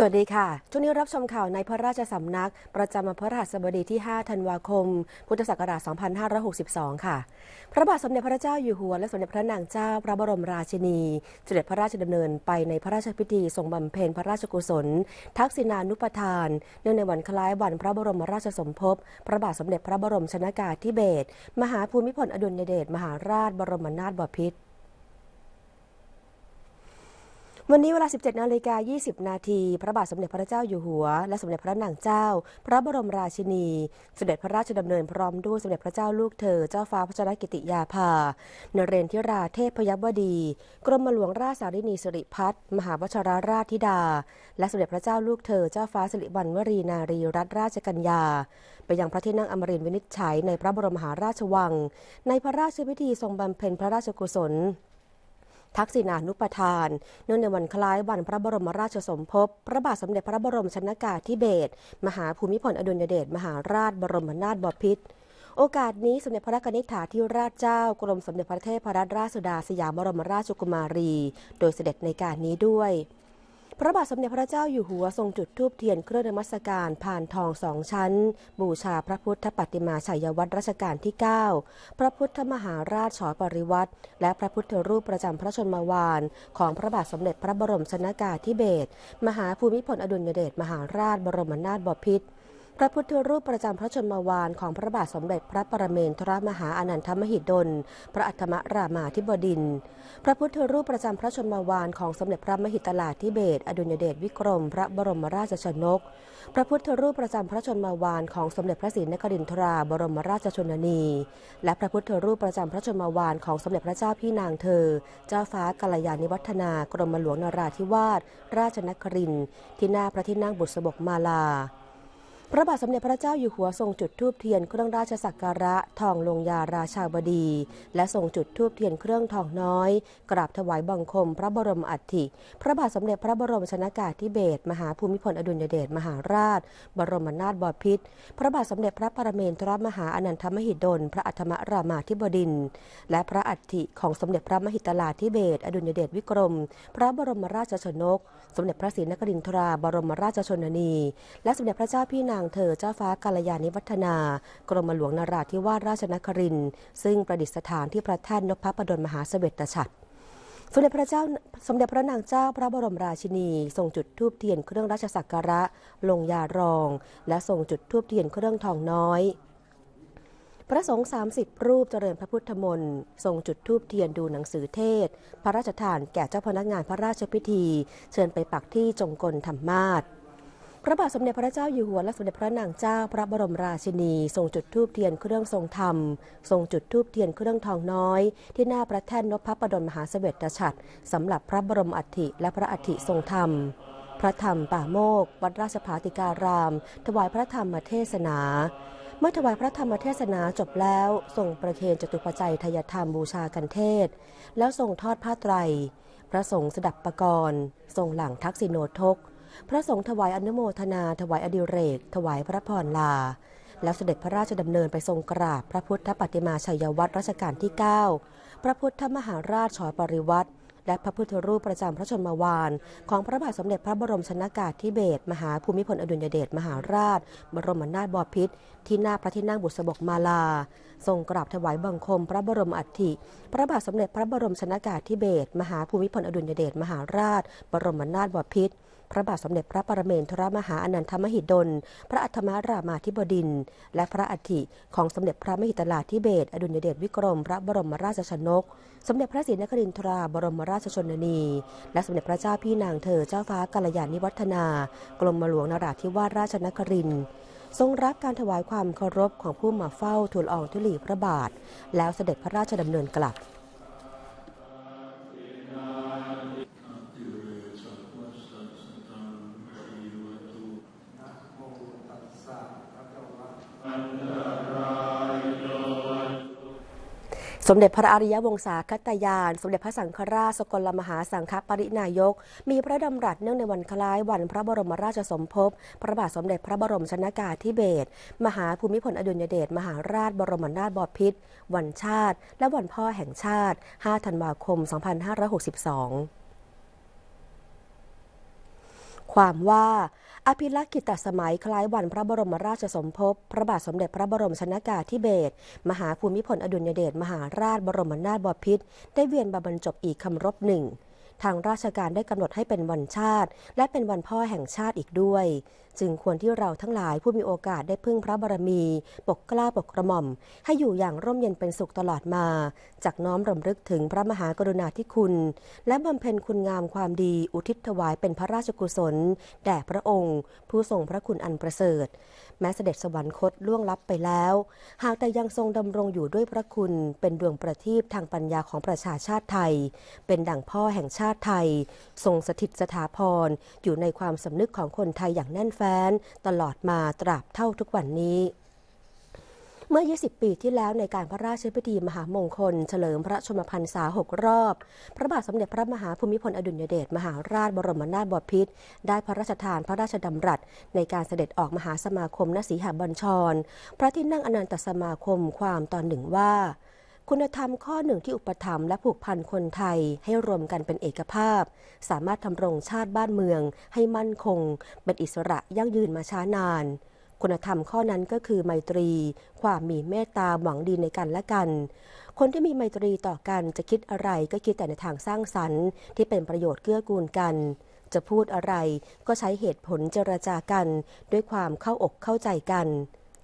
สวัสดีค่ะ ช่วงนี้รับชมข่าวในพระราชสำนัก ประจำพระรหัสบดีที่ 5 ธันวาคม พุทธศักราช 2562 ค่ะ พระบาทสมเด็จพระเจ้าอยู่หัวและสมเด็จพระนางเจ้า พระบรมราชินี เสด็จพระราชดำเนินไปในพระราชพิธีทรงบำเพ็ญพระราชกุศล ทักษิณานุปทานเนื่องในวันคล้ายวันพระบรมราชสมภพพระบาทสมเด็จพระบรมชนากาธิเบศรมหาภูมิพลอดุลยเดชมหาราชบรมนาถบพิตรวันนี้เวลา 17นาฬิกา20นาทีพระบาทสมเด็จพระเจ้าอยู่หัว และสมเด็จพระนางเจ้าพระบรมราชินีสมเด็จพระราชดำเนินพร้อมด้วยสมเด็จพระเจ้าลูกเธอ เจ้าฟ้าพระชรกิติยาภานเรนทิราเทพพยวดี กรมหลวงราชสารินีสิริพัฒน์มหาวชรราชธิดา และสมเด็จพระเจ้าลูกเธอ เจ้าฟ้าสิริวัณวรีนารีรัตนราชกัญญาไปยังพระที่นั่งอมรินทร์วินิจฉัยใน พระบรมหาราชวัง ในพระราชพิธีทรงบำเพ็ญพระราชกุศลทักษิณานุปทานเนื่องในวันคล้ายวันพระบรมราชสมภพ พระบาทสมเด็จพระบรมชนากาธิเบศรมหาภูมิพลอดุลยเดชมหาราชบรมนาถบพิตร โอกาสนี้สมเด็จพระนิธิาธิราชเจ้ากรมสมเด็จพระเทพรัตนราชสุดาสยามบรมราชกุมารี โดยเสด็จในการนี้ด้วยพระบาทสมเด็จพระเจ้าอยู่หัวทรงจุดธูปเทียนเครื่องนมัสการผ่านทองสองชั้น บูชาพระพุทธปฏิมาฉายวัตรรัชกาลที่ 9 พระพุทธมหาราชฉอปริวัตรและพระพุทธรูปประจำพระชนมวานของพระบาทสมเด็จพระบรมชนากาธิเบศรมหาภูมิพลอดุลยเดชมหาราชบรมนาถบพิตรพระพุทธรูปประจำพระชนมวานของพระบาทสมเด็จพระปรเมนทรมหาอนันทมหิดล พระอัรมรามาธิบดินพระพุทธรูปประจำพระชนมวานของสมเด็จพระมหิตลาธิเบศ อดุญเดชวิกรม พระบรมราชชนก พระพุทธรูปประจำพระชนมวานของสมเด็จพระศรีนครินทราบรมราชชนนี และพระพุทธรูปประจำพระชนมวานของสมเด็จพระเจ้าพี่นางเธอ เจ้าฟ้ากัลยาณิวัฒนากรมหลวงนราธิวาสราชนครินที่หน้าพระที่นั่งบุษบกมาลาพระบาทสมเด็จพระเจ้าอยู่หัวทรงจุดธูปเทียนเครื่องราชสักการะทองลงยาราชาบดี และทรงจุดธูปเทียนเครื่องทองน้อย กราบถวายบังคม พระบรมอัฐิพระบาทสมเด็จพระบรมชนากาธิเบศรมหาภูมิพลอดุลยเดชมหาราช บรมนาถบพิตรพระบาทสมเด็จพระปรเมนทรมหาอนันทมหิดลพระอัฐมรามาธิบดินและพระอัฐิของสมเด็จพระมหิตลาธิเบศรอดุลยเดชวิกรม พระบรมราชชนก สมเด็จพระศรีนครินทราบรมราชชนนี และสมเด็จพระเจ้าพี่นาางเธอเจ้าฟ้ากาลยานิวัฒนา กรมหลวงนราธิวาสราชนครินซึ่งประดิษฐานที่พระแท่นนพประดลมหาเสวตฉัตรสมเด็จพระเจ้าสมเด็จพระนางเจ้าพระบรมราชินีทรงจุดทูบเทียนเครื่องราชสักการะลงยารอง และทรงจุดทูบเทียนเครื่องทองน้อย พระสงฆ์30 รูปเจริญพระพุทธมนต์ทรงจุดทูบเทียนดูหนังสือเทศพระราชทานแก่เจ้าพนักงานพระราชพิธี เชิญไปปักที่จงกลธรรมาทพระบาทสมเด็จพระเจ้าอยู่หัวและสมเด็จพระนางเจ้าพระบรมราชินีทรงจุดธูปเทียนเครื่องทรงธรรมทรงจุดธูปเทียนเครื่องทองน้อย ที่หน้าพระแท่นนพประดลมหาเสวตฉัตรสำหรับพระบรมอัฐิและพระอัฐิทรงธรรมพระธรรม ป่าโมกวัดราชภาติการาม ถวายพระธรรมเทศนา เมื่อถวายพระธรรมเทศนาจบแล้วทรงประเคนจตุปัจจัยทยธรรมบูชากันเทศ แล้วทรงทอดผ้าไตร พระสงฆ์สดับประกรณ์ทรงหลังทักษิโนทกพระสงฆ์ถวายอนุโมทนา ถวายอดิเรกถวายพระพรลา แล้วเสด็จพระราชดำเนินไปทรงกราบพระพุทธปฏิมาชัยวัตรรัชกาลที่ 9 พระพุทธมหาราชชอยปริวัตรและพระพุทธรูปประจำพระชนมวานของพระบาทสมเด็จพระบรมชนากาธิเบศรมหาภูมิพลอดุลยเดชมหาราช บรมนาถบพิตรที่หน้าพระที่นั่งบุษบกมาลาทรงกราบถวายบังคม พระบรมอัฐิพระบาทสมเด็จพระบรมชนากาธิเบศรมหาภูมิพลอดุลยเดชมหาราช บรมนาถบพิตรพระบาทสมเด็จพระปรเมนทรมหาอนันทมหิดล พระอัธมารามาธิบดิน และพระอัฐิของสมเด็จพระมหิตลาธิเบศอดุลยเดชวิกรม พระบรมราชชนก สมเด็จพระศรีนครินทราบรมราชชนนี และสมเด็จพระเจ้าพี่นางเธอ เจ้าฟ้ากัลยาณิวัฒนา กรมหลวงนราธิวาสราชนครินทร์ ทรงรับการถวายความเคารพของผู้มาเฝ้าทูลอองทุลีพระบาท แล้วเสด็จพระราชดำเนินกลับสมเด็จพระอริยวงศาคตยาน สมเด็จพระสังฆราชสกลมหาสังฆปรินายก มีพระดำรัสเนื่องในวันคล้ายวันพระบรมราชสมภพ พระบาทสมเด็จพระบรมชนากาธิเบศรมหาภูมิพลอดุลยเดช มหาราชบรมนาถบพิตร วันชาติ และวันพ่อแห่งชาติ5ธันวาคม 2562 ความว่าอภิลักษ์กิตสมัยคล้ายวันพระบรมราชสมภพพระบาทสมเด็จพระบรมชนากาธิเบศมหาภูมิพลอดุลยเดชมหาราชบรมนาถบพิตรได้เวียนบรรจบอีกคำรบหนึ่ง ทางราชการได้กำหนดให้เป็นวันชาติ และเป็นวันพ่อแห่งชาติอีกด้วยจึงควรที่เราทั้งหลายผู้มีโอกาสได้พึ่งพระบารมี ปกกล้าปกกระหม่อม ให้อยู่อย่างร่มเย็นเป็นสุขตลอดมา จากน้อมรำลึกถึงพระมหากรุณาธิคุณ และบำเพ็ญคุณงามความดีอุทิศถวายเป็นพระราชกุศล แด่พระองค์ ผู้ทรงพระคุณอันประเสริฐ แม้เสด็จสวรรคตล่วงลับไปแล้ว หากแต่ยังทรงดำรงอยู่ด้วยพระคุณ เป็นดวงประทีปทางปัญญาของประชาชาติไทย เป็นดั่งพ่อแห่งชาติไทยทรงสถิตสถาพรอยู่ในความสำนึกของคนไทยอย่างแน่นแฟว้นตลอดมาตราบเท่าทุกวันนี้ เมื่อ 20 ปีที่แล้วในการพระราชพิธีมหามงคลเฉลิมพระชนมพรรษาหกรอบ พระบาทสมเด็จพระมหาภูมิพลอดุลยเดชมหาราชบรมนาถบพิตรได้พระราชทานพระราชดำรัส ในการเสด็จออกมหาสมาคมนสีหบัญชร พระที่นั่งอนันตสมาคมความตอนหนึ่งว่าคุณธรรมข้อหนึ่งที่อุปถัมภ์และผูกพันคนไทยให้รวมกันเป็นเอกภาพ สามารถทำรงชาติบ้านเมืองให้มั่นคงเป็นอิสระยั่งยืนมาช้านาน คุณธรรมข้อนั้นก็คือไมตรี ความมีเมตตาหวังดีในกันและกัน คนที่มีไมตรีต่อกันจะคิดอะไรก็คิดแต่ในทางสร้างสรรค์ที่เป็นประโยชน์เกื้อกูลกัน จะพูดอะไรก็ใช้เหตุผลเจรจากันด้วยความเข้าอกเข้าใจกัน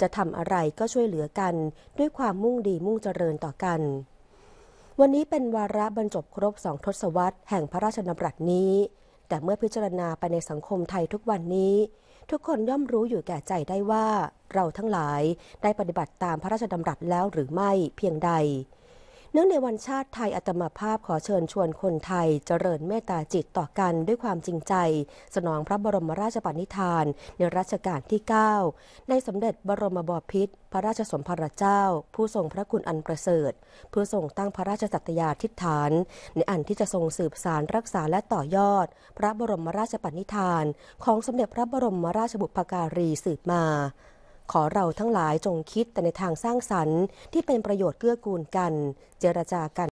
จะทำอะไรก็ช่วยเหลือกันด้วยความมุ่งดีมุ่งเจริญต่อกัน วันนี้เป็นวาระบรรจบครบสองทศวรรษแห่งพระราชดำรัสนี้ แต่เมื่อพิจารณาไปในสังคมไทยทุกวันนี้ ทุกคนย่อมรู้อยู่แก่ใจได้ว่าเราทั้งหลายได้ปฏิบัติตามพระราชดำรัสแล้วหรือไม่เพียงใดเนื่องในวันชาติไทยอัตมาภาพขอเชิญชวนคนไทยเจริญเมตตาจิตต่อกันด้วยความจริงใจ สนองพระบรมราชปณิธานในรัชกาลที่ 9 ในสมเด็จบรมบพิตรพระราชสมภารเจ้า ผู้ทรงพระคุณอันประเสริฐเพื่อทรงตั้งพระราชสัตยาธิฐานในอันที่จะทรงสืบสารรักษาและต่อยอด พระบรมราชปณิธาน ของสมเด็จพระบรมราชบุพการีสืบมาขอเราทั้งหลายจงคิดแต่ในทางสร้างสรรค์ที่เป็นประโยชน์เกื้อกูลกันเจรจากัน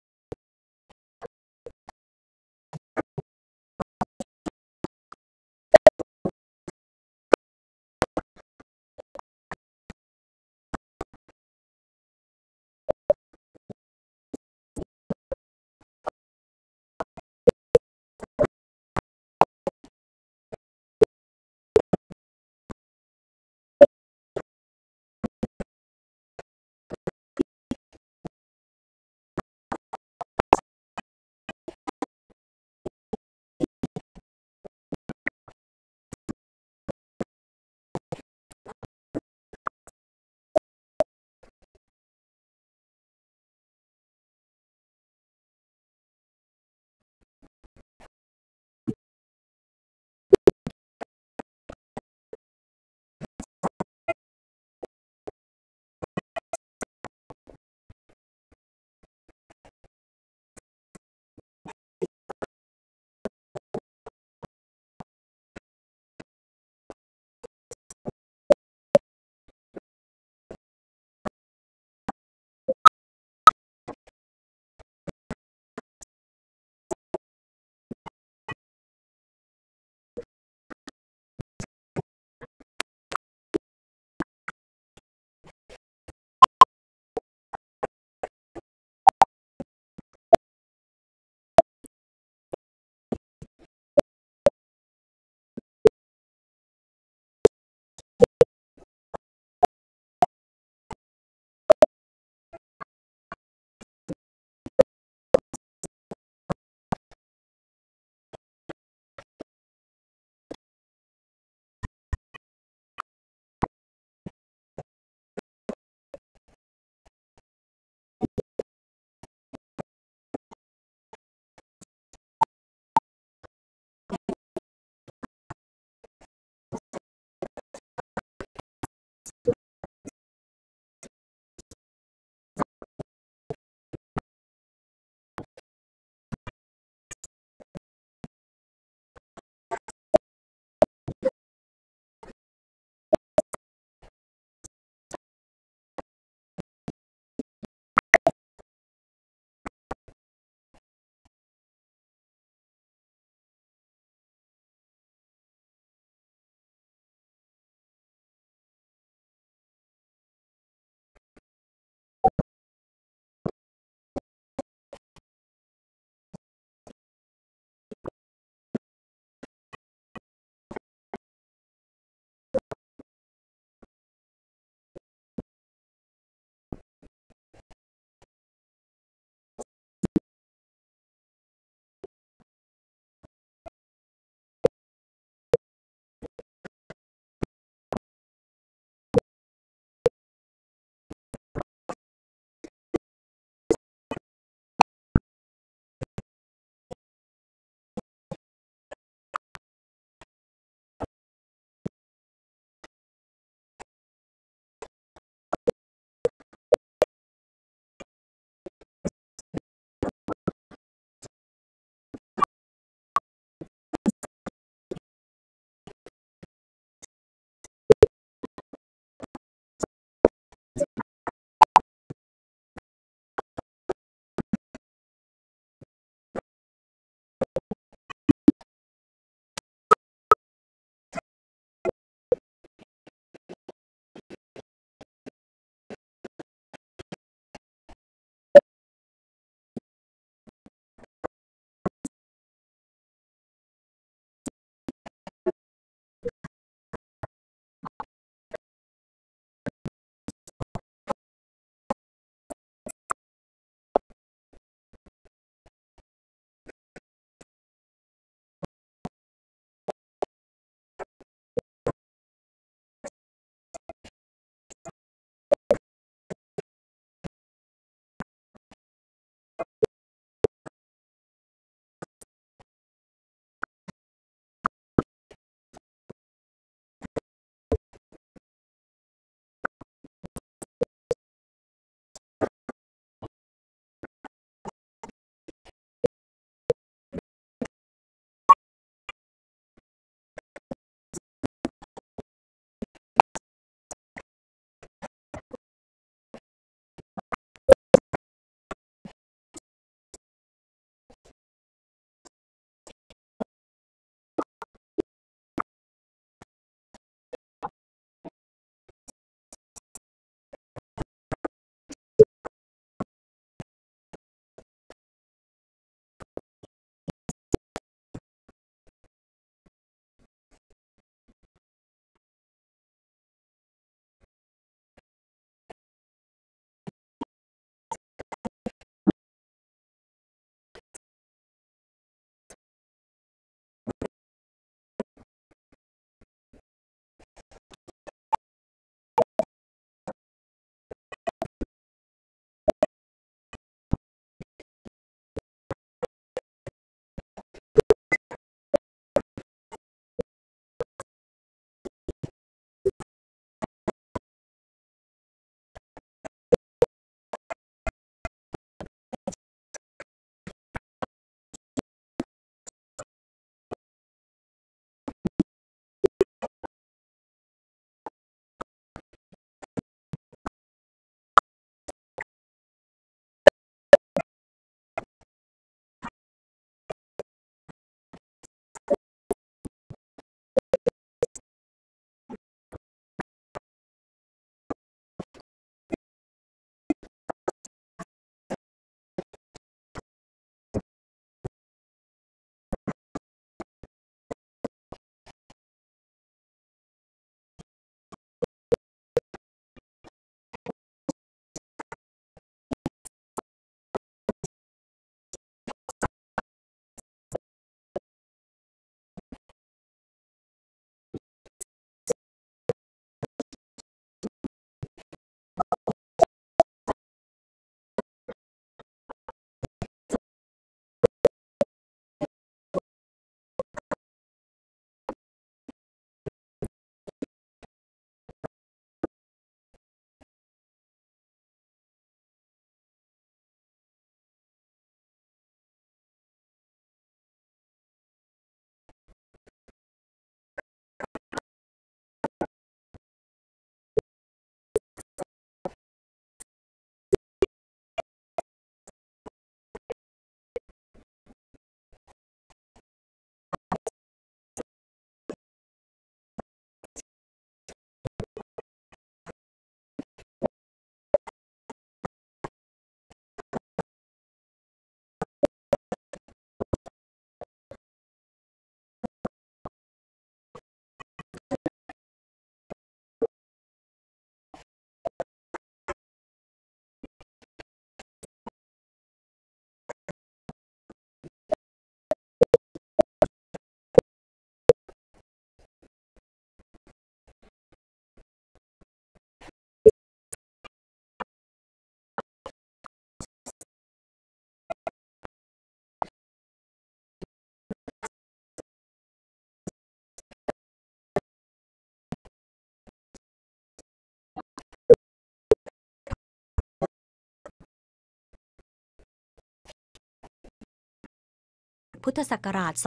พุทธศักราช 2562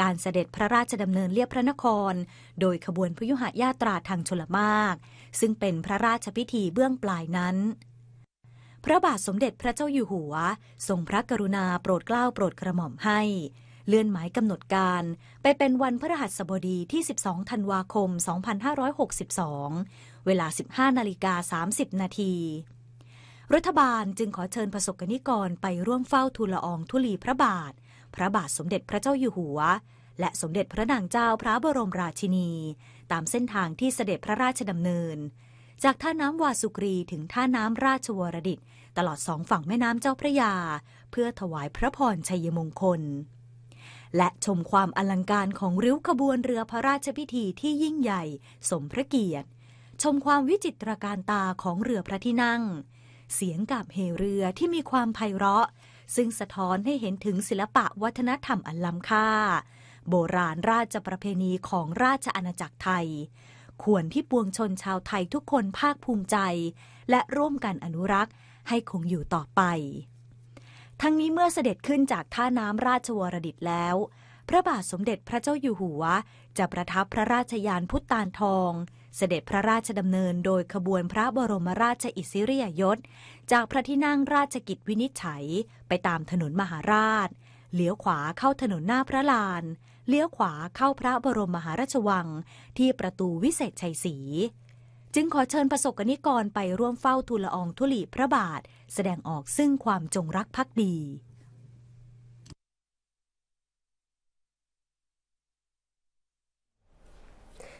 การเสด็จพระราชดำเนินเลียบพระนคร โดยขบวนพยุหญาตราทางชลมาก ซึ่งเป็นพระราชพิธีเบื้องปลายนั้น พระบาทสมเด็จพระเจ้าอยู่หัวทรงพระกรุณาโปรดเกล้าโปรดกระหม่อมให้ เลื่อนหมายกำหนดการไปเป็นวันพระหัสบดีที่ 12 ธันวาคม 2562 เวลา 15 นาฬิกา 30 นาทีรัฐบาลจึงขอเชิญประสบกนิกรไปร่วมเฝ้าทูลละอองทุลีพระบาท พระบาทสมเด็จพระเจ้าอยู่หัว และสมเด็จพระนางเจ้าพระบรมราชินี ตามเส้นทางที่เสด็จพระราชดำเนิน จากท่าน้ำวาสุกรีถึงท่าน้ำราชวรดิตตลอดสองฝั่งแม่น้ำเจ้าพระยา เพื่อถวายพระพรชัยมงคล และชมความอลังการของริ้วขบวนเรือพระราชพิธีที่ยิ่งใหญ่ สมพระเกียรติ ชมความวิจิตรการตาของเรือพระที่นั่งเสียงกับเหเรือที่มีความไพเราะ ซึ่งสะท้อนให้เห็นถึงศิลปะวัฒนธรรมอันล้ำค่า โบราณราชประเพณีของราชอาณาจักรไทย ควรที่ปวงชนชาวไทยทุกคนภาคภูมิใจ และร่วมกันอนุรักษ์ให้คงอยู่ต่อไป ทั้งนี้เมื่อเสด็จขึ้นจากท่าน้ำราชวรดิตแล้ว พระบาทสมเด็จพระเจ้าอยู่หัวจะประทับพระราชยานพุทธานทองเสด็จพระราชดำเนิน โดยขบวนพระบรมราชอิสริยยศ จากพระที่นั่งราชกิจวินิจฉัย ไปตามถนนมหาราชเลี้ยวขวาเข้าถนนหน้าพระลานเลี้ยวขวาเข้าพระบรมมหาราชวังที่ประตูวิเศษชัยศรีจึงขอเชิญประสบกนิกรไปร่วมเฝ้าทูลอองทุลีพระบาท แสดงออกซึ่งความจงรักภักดี